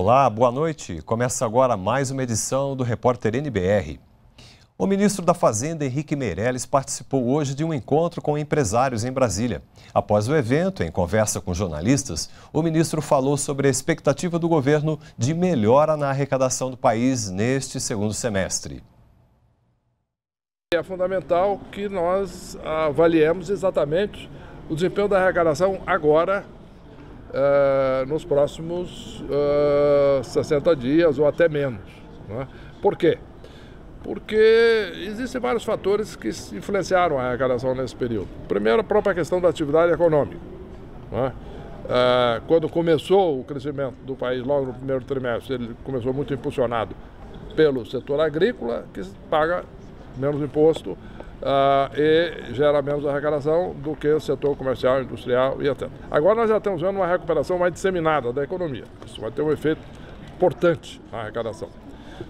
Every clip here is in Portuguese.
Olá, boa noite. Começa agora mais uma edição do Repórter NBR. O ministro da Fazenda, Henrique Meirelles, participou hoje de um encontro com empresários em Brasília. Após o evento, em conversa com jornalistas, o ministro falou sobre a expectativa do governo de melhora na arrecadação do país neste segundo semestre. É fundamental que nós ah, avaliemos exatamente o desempenho da arrecadação agora eh, nos próximos uh, eh, 60 dias ou até menos. Né? Por quê? Porque existem vários fatores que influenciaram a arrecadação nesse período. Primeiro, a própria questão da atividade econômica. Né? Eh, quando começou o crescimento do país, logo no primeiro trimestre, ele começou muito impulsionado pelo setor agrícola, que paga menos imposto, ah, e gera menos arrecadação do que o setor comercial, industrial e até. Agora nós já estamos vendo uma recuperação mais disseminada da economia. Isso vai ter um efeito importante na arrecadação.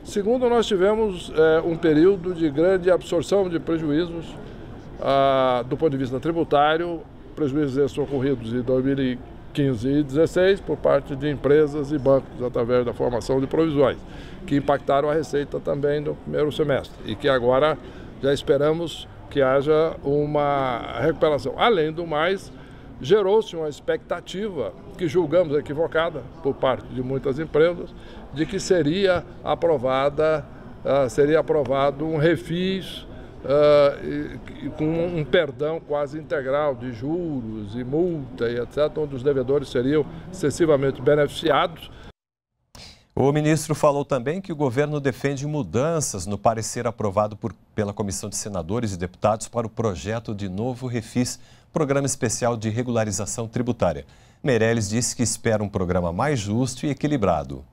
Segundo, nós tivemos eh, um período de grande absorção de prejuízos ah, do ponto de vista tributário, prejuízos esses ocorridos em 2015 e 2016 por parte de empresas e bancos através da formação de provisões, que impactaram a receita também no primeiro semestre e que agora já esperamos que haja uma recuperação. Além do mais, gerou-se uma expectativa que julgamos equivocada por parte de muitas empresas de que seria aprovada uh, seria aprovado um refis uh, com um perdão quase integral de juros e multa e etc onde os devedores seriam excessivamente beneficiados o ministro falou também que o governo defende mudanças no parecer aprovado por, pela Comissão de Senadores e Deputados para o projeto de novo Refis, Programa Especial de Regularização Tributária. Meirelles disse que espera um programa mais justo e equilibrado.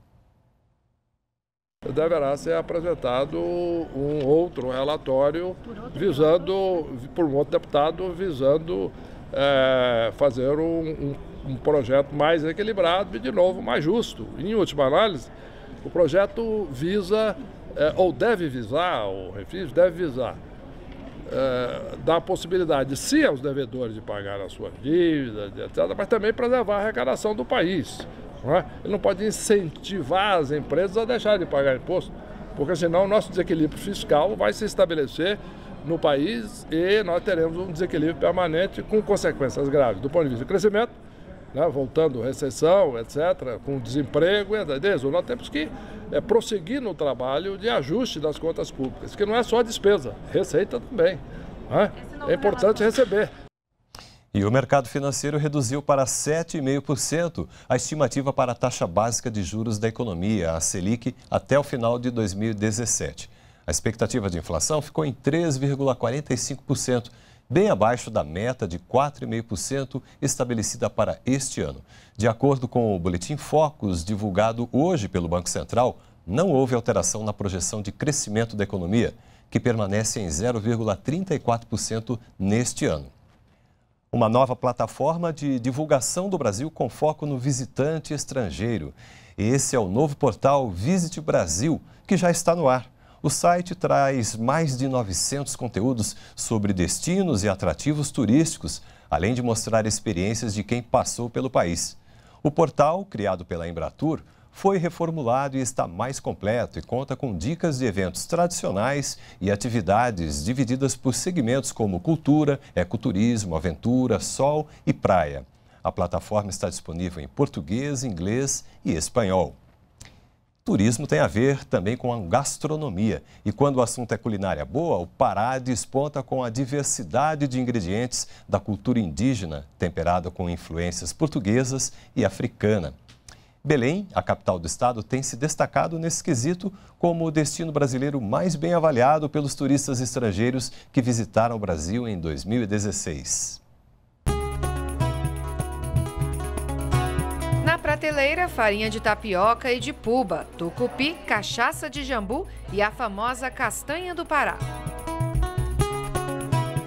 Deverá ser apresentado um outro relatório visando, por um outro deputado, visando é, fazer um, um um projeto mais equilibrado e, de novo, mais justo. Em última análise, o projeto visa, é, ou deve visar, o refis deve visar, é, dar a possibilidade, sim, aos devedores de pagar a sua dívida, etc., mas também preservar a arrecadação do país. Não é? Ele não pode incentivar as empresas a deixar de pagar imposto, porque senão o nosso desequilíbrio fiscal vai se estabelecer no país e nós teremos um desequilíbrio permanente com consequências graves do ponto de vista do crescimento né, voltando recessão, etc., com desemprego, etc. nós temos que é, prosseguir no trabalho de ajuste das contas públicas, que não é só despesa, receita também. Né? É, é importante receber. E o mercado financeiro reduziu para 7,5% a estimativa para a taxa básica de juros da economia, a Selic, até o final de 2017. A expectativa de inflação ficou em 3,45%, bem abaixo da meta de 4,5% estabelecida para este ano. De acordo com o Boletim Focus, divulgado hoje pelo Banco Central, não houve alteração na projeção de crescimento da economia, que permanece em 0,34% neste ano. Uma nova plataforma de divulgação do Brasil com foco no visitante estrangeiro. Esse é o novo portal visite Brasil, que já está no ar. O site traz mais de 900 conteúdos sobre destinos e atrativos turísticos, além de mostrar experiências de quem passou pelo país. O portal, criado pela Embratur, foi reformulado e está mais completo e conta com dicas de eventos tradicionais e atividades divididas por segmentos como cultura, ecoturismo, aventura, sol e praia. A plataforma está disponível em português, inglês e espanhol. Turismo tem a ver também com a gastronomia. E quando o assunto é culinária boa, o Pará desponta com a diversidade de ingredientes da cultura indígena, temperada com influências portuguesas e africana. Belém, a capital do estado, tem se destacado nesse quesito como o destino brasileiro mais bem avaliado pelos turistas estrangeiros que visitaram o Brasil em 2016. prateleira, farinha de tapioca e de puba, tucupi, cachaça de jambu e a famosa castanha do Pará.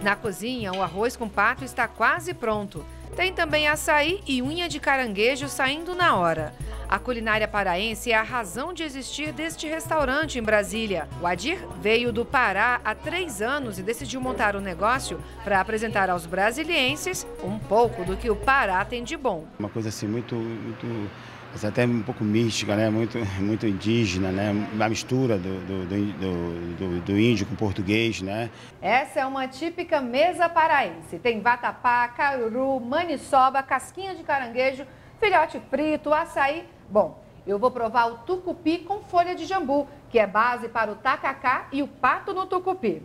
Na cozinha, o arroz com pato está quase pronto. Tem também açaí e unha de caranguejo saindo na hora. A culinária paraense é a razão de existir deste restaurante em Brasília. O Adir veio do Pará há três anos e decidiu montar um negócio para apresentar aos brasilienses um pouco do que o Pará tem de bom. Uma coisa assim muito, muito assim, até um pouco mística, né? muito, muito indígena, né? Uma mistura do, do, do, do, do índio com português. Né? Essa é uma típica mesa paraense. Tem vatapá, caruru, maniçoba, casquinha de caranguejo, filhote frito, açaí Bom, eu vou provar o tucupi com folha de jambu, que é base para o tacacá e o pato no tucupi.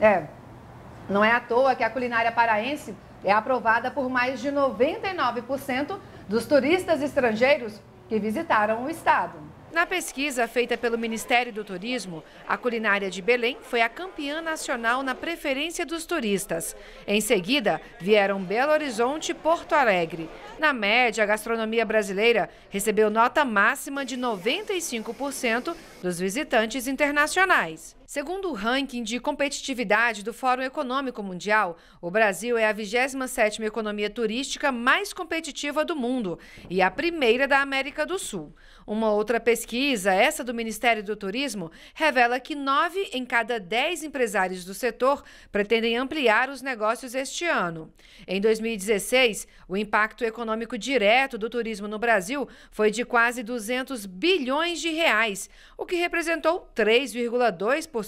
É, não é à toa que a culinária paraense é aprovada por mais de 99% dos turistas estrangeiros que visitaram o estado. Na pesquisa feita pelo Ministério do Turismo, a culinária de Belém foi a campeã nacional na preferência dos turistas. Em seguida, vieram Belo Horizonte e Porto Alegre. Na média, a gastronomia brasileira recebeu nota máxima de 95% dos visitantes internacionais. Segundo o ranking de competitividade do Fórum Econômico Mundial, o Brasil é a 27ª economia turística mais competitiva do mundo e a primeira da América do Sul. Uma outra pesquisa, essa do Ministério do Turismo, revela que nove em cada dez empresários do setor pretendem ampliar os negócios este ano. Em 2016, o impacto econômico direto do turismo no Brasil foi de quase 200 bilhões de reais, o que representou 3,2%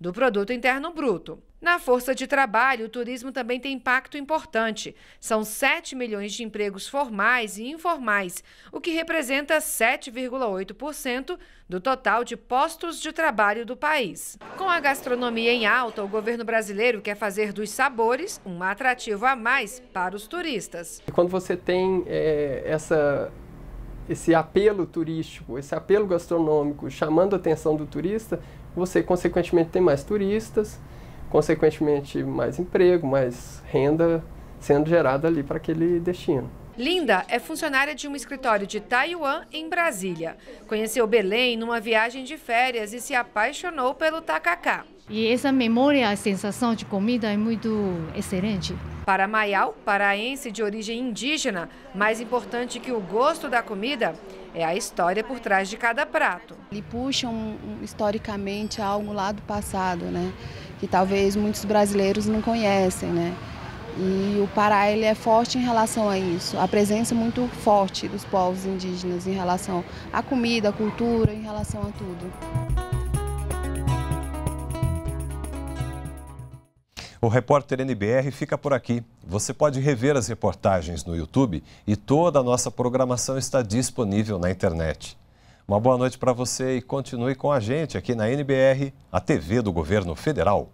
do produto interno bruto. Na força de trabalho, o turismo também tem impacto importante. São 7 milhões de empregos formais e informais, o que representa 7,8% do total de postos de trabalho do país. Com a gastronomia em alta, o governo brasileiro quer fazer dos sabores um atrativo a mais para os turistas. Quando você tem é, essa esse apelo turístico, esse apelo gastronômico chamando a atenção do turista, você consequentemente tem mais turistas, consequentemente mais emprego, mais renda sendo gerada ali para aquele destino. Linda é funcionária de um escritório de Taiwan, em Brasília. Conheceu Belém numa viagem de férias e se apaixonou pelo tacacá. E essa memória, a sensação de comida é muito excelente. Para Maial, paraense de origem indígena, mais importante que o gosto da comida é a história por trás de cada prato. Ele puxa um, um, historicamente algo lá do passado, né? que talvez muitos brasileiros não conhecem. Né? E o Pará ele é forte em relação a isso, a presença muito forte dos povos indígenas em relação à comida, à cultura, em relação a tudo. O repórter NBR fica por aqui. Você pode rever as reportagens no YouTube e toda a nossa programação está disponível na internet. Uma boa noite para você e continue com a gente aqui na NBR, a TV do Governo Federal.